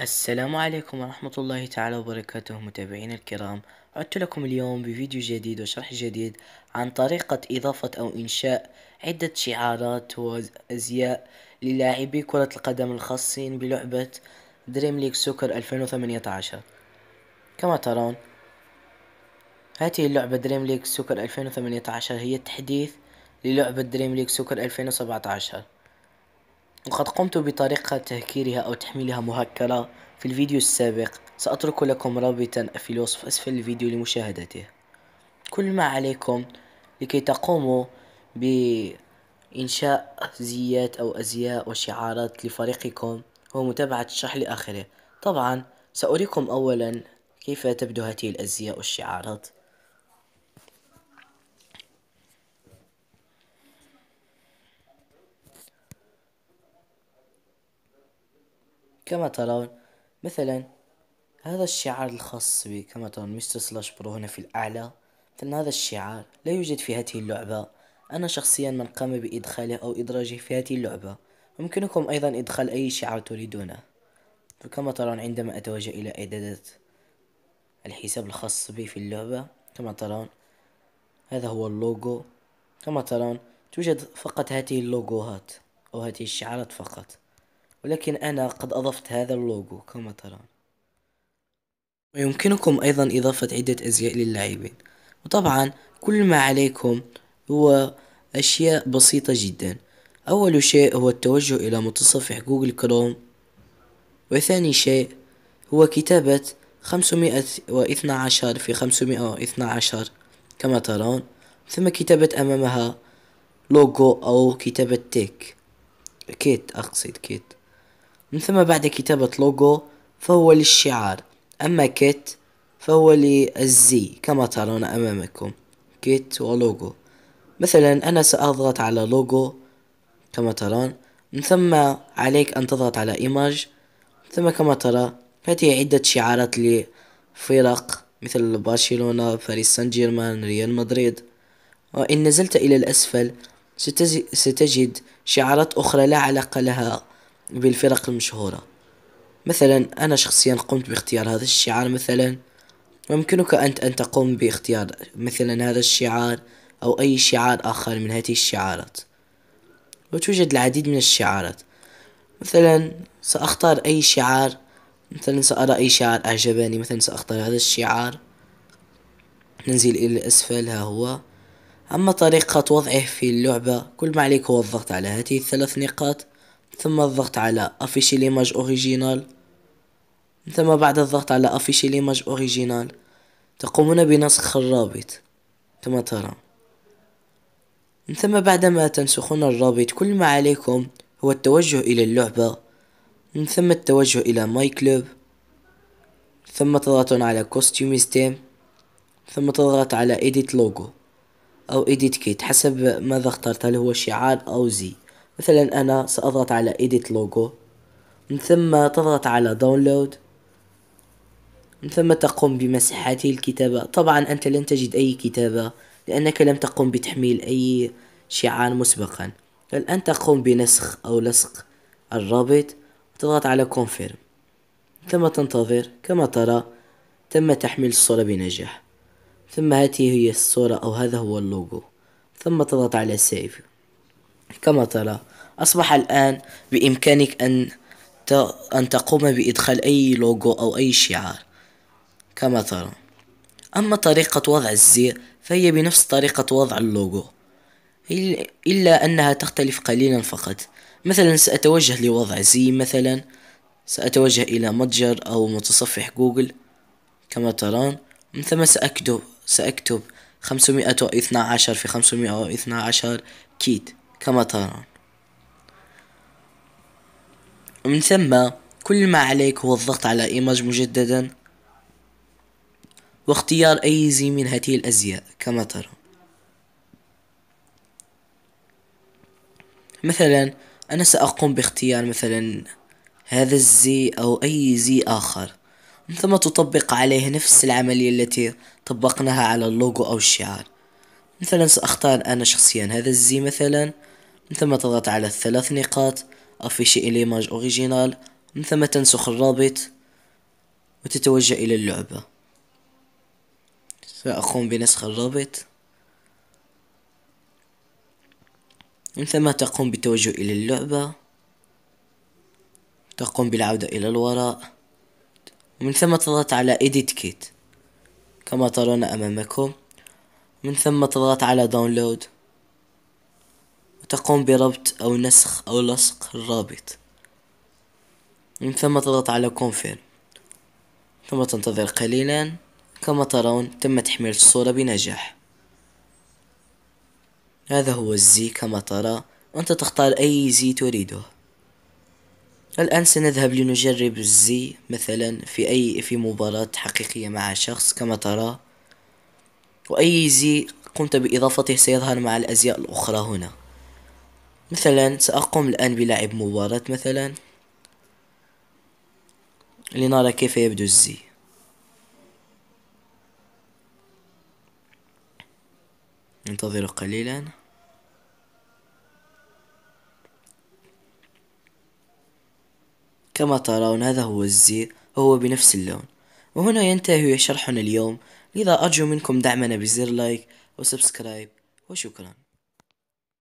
السلام عليكم ورحمة الله تعالى وبركاته متابعينا الكرام عدت لكم اليوم بفيديو جديد وشرح جديد عن طريقة إضافة أو إنشاء عدة شعارات وأزياء للاعبي كرة القدم الخاصين بلعبة دريم ليج سوكر 2018 كما ترون هذه اللعبة دريم ليج سوكر 2018 هي تحديث للعبة دريم ليج سوكر 2017 وقد قمت بطريقة تهكيرها أو تحميلها مهكرة في الفيديو السابق سأترك لكم رابطا في الوصف أسفل الفيديو لمشاهدته كل ما عليكم لكي تقوموا بإنشاء زيات أو أزياء وشعارات لفريقكم هو متابعة الشرح لآخره طبعا سأريكم أولا كيف تبدو هذه الأزياء والشعارات كما ترون مثلا هذا الشعار الخاص بي كما ترون مستر سلاش برو هنا في الأعلى مثلا هذا الشعار لا يوجد في هذه اللعبة أنا شخصيا من قام بإدخاله أو إدراجه في هذه اللعبة يمكنكم أيضا إدخال أي شعار تريدونه فكما ترون عندما أتوجه إلى إعدادات الحساب الخاص بي في اللعبة كما ترون هذا هو اللوجو كما ترون توجد فقط هذه اللوجوهات أو هذه الشعارات فقط ولكن أنا قد أضفت هذا اللوجو كما ترون ويمكنكم أيضا إضافة عدة أزياء للاعبين وطبعا كل ما عليكم هو أشياء بسيطة جدا أول شيء هو التوجه إلى متصفح جوجل كروم وثاني شيء هو كتابة 512 في 512 كما ترون ثم كتابة أمامها لوجو أو كتابة تيك كيت أقصد كيت من ثم بعد كتابة لوجو فهو للشعار أما كيت فهو للزي كما ترون أمامكم كيت ولوجو مثلا أنا سأضغط على لوجو كما ترون من ثم عليك أن تضغط على إيماج ثم كما ترى هذه عدة شعارات لفرق مثل برشلونة باريس سان جيرمان ريال مدريد وإن نزلت إلى الأسفل ستجد شعارات أخرى لا علاقة لها بالفرق المشهورة مثلا أنا شخصيا قمت باختيار هذا الشعار مثلا ويمكنك أنت أن تقوم باختيار مثلا هذا الشعار أو أي شعار آخر من هذه الشعارات وتوجد العديد من الشعارات مثلا سأختار أي شعار مثلا سأرى أي شعار أعجبني مثلا سأختار هذا الشعار ننزل إلى الأسفل ها هو أما طريقة وضعه في اللعبة كل ما عليك هو الضغط على هذه الثلاث نقاط ثم الضغط على Official Image اوريجينال ثم بعد الضغط على Official ليماج اوريجينال تقومون بنسخ الرابط كما ترى من ثم بعدما تنسخون الرابط كل ما عليكم هو التوجه إلى اللعبة من ثم التوجه إلى ماي كلوب ثم تضغطون على كوستيوم ستيم ثم تضغط على إيديت لوجو أو إيديت كيت حسب ماذا اخترت هل هو شعار أو زي مثلا انا ساضغط على edit logo من ثم تضغط على download من ثم تقوم بمسح هذه الكتابة طبعا أنت لن تجد أي كتابة لأنك لم تقم بتحميل أي شعار مسبقا الآن تقوم بنسخ أو لصق الرابط وتضغط على confirm ثم تنتظر كما ترى تم تحميل الصورة بنجاح ثم هذه هي الصورة أو هذا هو اللوجو ثم تضغط على save كما ترى أصبح الآن بإمكانك أن أن تقوم بإدخال أي لوجو أو أي شعار كما ترى أما طريقة وضع الزر فهي بنفس طريقة وضع اللوجو إلا أنها تختلف قليلا فقط مثلا سأتوجه لوضع زي مثلا سأتوجه إلى متجر أو متصفح جوجل كما ترون من ثم سأكتب سأكتب 512 في 512 كيت كما ترون ومن ثم كل ما عليك هو الضغط على إيماج مجددا واختيار أي زي من هاته الأزياء كما ترون مثلا أنا سأقوم باختيار مثلا هذا الزي أو أي زي آخر من ثم تطبق عليه نفس العملية التي طبقناها على اللوجو أو الشعار مثلا سأختار أنا شخصيا هذا الزي مثلا من ثم تضغط على الثلاث نقاط أفيشي الإيماج أوريجينال من ثم تنسخ الرابط وتتوجه إلى اللعبة سأقوم بنسخ الرابط من ثم تقوم بالتوجه إلى اللعبة تقوم بالعودة إلى الوراء ومن ثم تضغط على Edit Kit كما ترون أمامكم من ثم تضغط على Download تقوم بربط أو نسخ أو لصق الرابط من ثم تضغط على كونفير ثم تنتظر قليلا كما ترون تم تحميل الصورة بنجاح هذا هو الزي كما ترى وأنت تختار أي زي تريده الآن سنذهب لنجرب الزي مثلا في أي في مباراة حقيقية مع شخص كما ترى وأي زي قمت بإضافته سيظهر مع الأزياء الأخرى هنا مثلا سأقوم الآن بلعب مباراة مثلا لنرى كيف يبدو الزي ننتظر قليلا كما ترون هذا هو الزي وهو بنفس اللون وهنا ينتهي شرحنا اليوم لذا أرجو منكم دعمنا بزر لايك وسبسكرايب وشكرا